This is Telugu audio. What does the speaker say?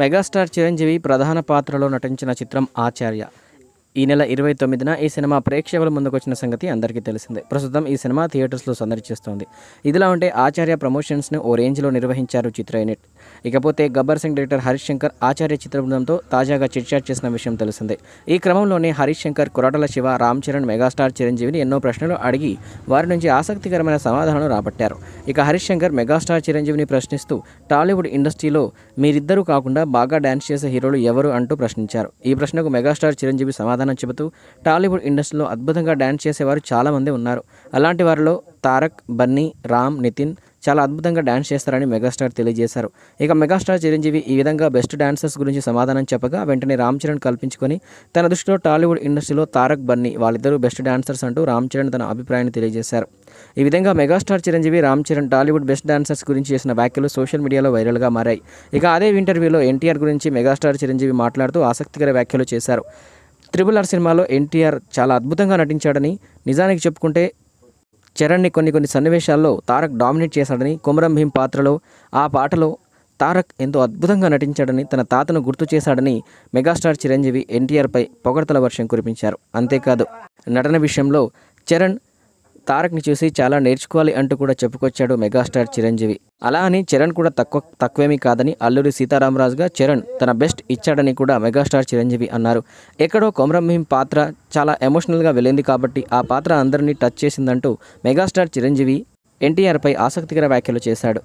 మెగాస్టార్ చిరంజీవి ప్రధాన పాత్రలో నటించిన చిత్రం ఆచార్య ఈ నెల ఇరవై తొమ్మిదిన ఈ సినిమా ప్రేక్షకుల ముందుకొచ్చిన సంగతి అందరికీ తెలిసిందే ప్రస్తుతం ఈ సినిమా థియేటర్స్లో సందర్శిస్తోంది ఇదిలా ఉంటే ఆచార్య ప్రమోషన్స్ను ఓ రేంజ్లో నిర్వహించారు చిత్ర యూనిట్ ఇకపోతే గబ్బర్ సింగ్ డైరెక్టర్ హరీష్ శంకర్ ఆచార్య చిత్ర బృందంతో తాజాగా చిట్చాట్ చేసిన విషయం తెలిసిందే ఈ క్రమంలోనే హరీష్ శంకర్ కొరటల శివ రామ్ చరణ్ మెగాస్టార్ చిరంజీవిని ఎన్నో ప్రశ్నలు అడిగి వారి నుంచి ఆసక్తికరమైన సమాధానం రాబట్టారు ఇక హరీష్ శంకర్ మెగాస్టార్ చిరంజీవిని ప్రశ్నిస్తూ టాలీవుడ్ ఇండస్ట్రీలో మీరిద్దరూ కాకుండా బాగా డ్యాన్స్ చేసే హీరోలు ఎవరు అంటూ ప్రశ్నించారు ఈ ప్రశ్నకు మెగాస్టార్ చిరంజీవి సమాధానం సమాధానం చెబుతూ టాలీవుడ్ ఇండస్ట్రీలో అద్భుతంగా డ్యాన్స్ చేసేవారు చాలామంది ఉన్నారు అలాంటి వారిలో తారక్ బన్నీ రామ్ నితిన్ చాలా అద్భుతంగా డ్యాన్స్ చేస్తారని మెగాస్టార్ తెలియజేశారు ఇక మెగాస్టార్ చిరంజీవి ఈ విధంగా బెస్ట్ డాన్సర్స్ గురించి సమాధానం చెప్పగా వెంటనే రామ్ చరణ్ కల్పించుకొని తన దృష్టిలో టాలీవుడ్ ఇండస్ట్రీలో తారక్ బన్నీ వాళ్ళిద్దరూ బెస్ట్ డాన్సర్స్ అంటూ రామ్ చరణ్ తన అభిప్రాయాన్ని తెలియజేశారు ఈ విధంగా megastar Chiranjeevi Ram Charan Tollywood best dancers గురించి చేసిన వ్యాఖ్యలు సోషల్ మీడియాలో వైరల్గా మారాయి ఇక అదే ఇంటర్వ్యూలో ఎన్టీఆర్ గురించి మెగాస్టార్ చిరంజీవి మాట్లాడుతూ ఆసక్తికర వ్యాఖ్యలు చేశారు త్రిబుల్ ఆర్ సినిమాలో ఎన్టీఆర్ చాలా అద్భుతంగా నటించాడని నిజానికి చెప్పుకుంటే చరణ్ని కొన్ని కొన్ని సన్నివేశాల్లో తారక్ డామినేట్ చేశాడని కుమరం భీం పాత్రలో ఆ పాటలో తారక్ ఎంతో అద్భుతంగా నటించాడని తన తాతను గుర్తు చేశాడని మెగాస్టార్ చిరంజీవి ఎన్టీఆర్పై పొగడతల వర్షం కురిపించారు అంతేకాదు నటన విషయంలో చరణ్ తారక్ని చూసి చాలా నేర్చుకోవాలి అంటూ కూడా చెప్పుకొచ్చాడు మెగాస్టార్ చిరంజీవి అలా అని చరణ్ కూడా తక్కువ తక్కువేమీ కాదని అల్లూరి సీతారామరాజుగా చరణ్ తన బెస్ట్ ఇచ్చాడని కూడా మెగాస్టార్ చిరంజీవి అన్నారు ఎక్కడో కొమరంభీం పాత్ర చాలా ఎమోషనల్గా వెళ్ళింది కాబట్టి ఆ పాత్ర అందరినీ టచ్ చేసిందంటూ మెగాస్టార్ చిరంజీవి ఎన్టీఆర్పై ఆసక్తికర వ్యాఖ్యలు చేశాడు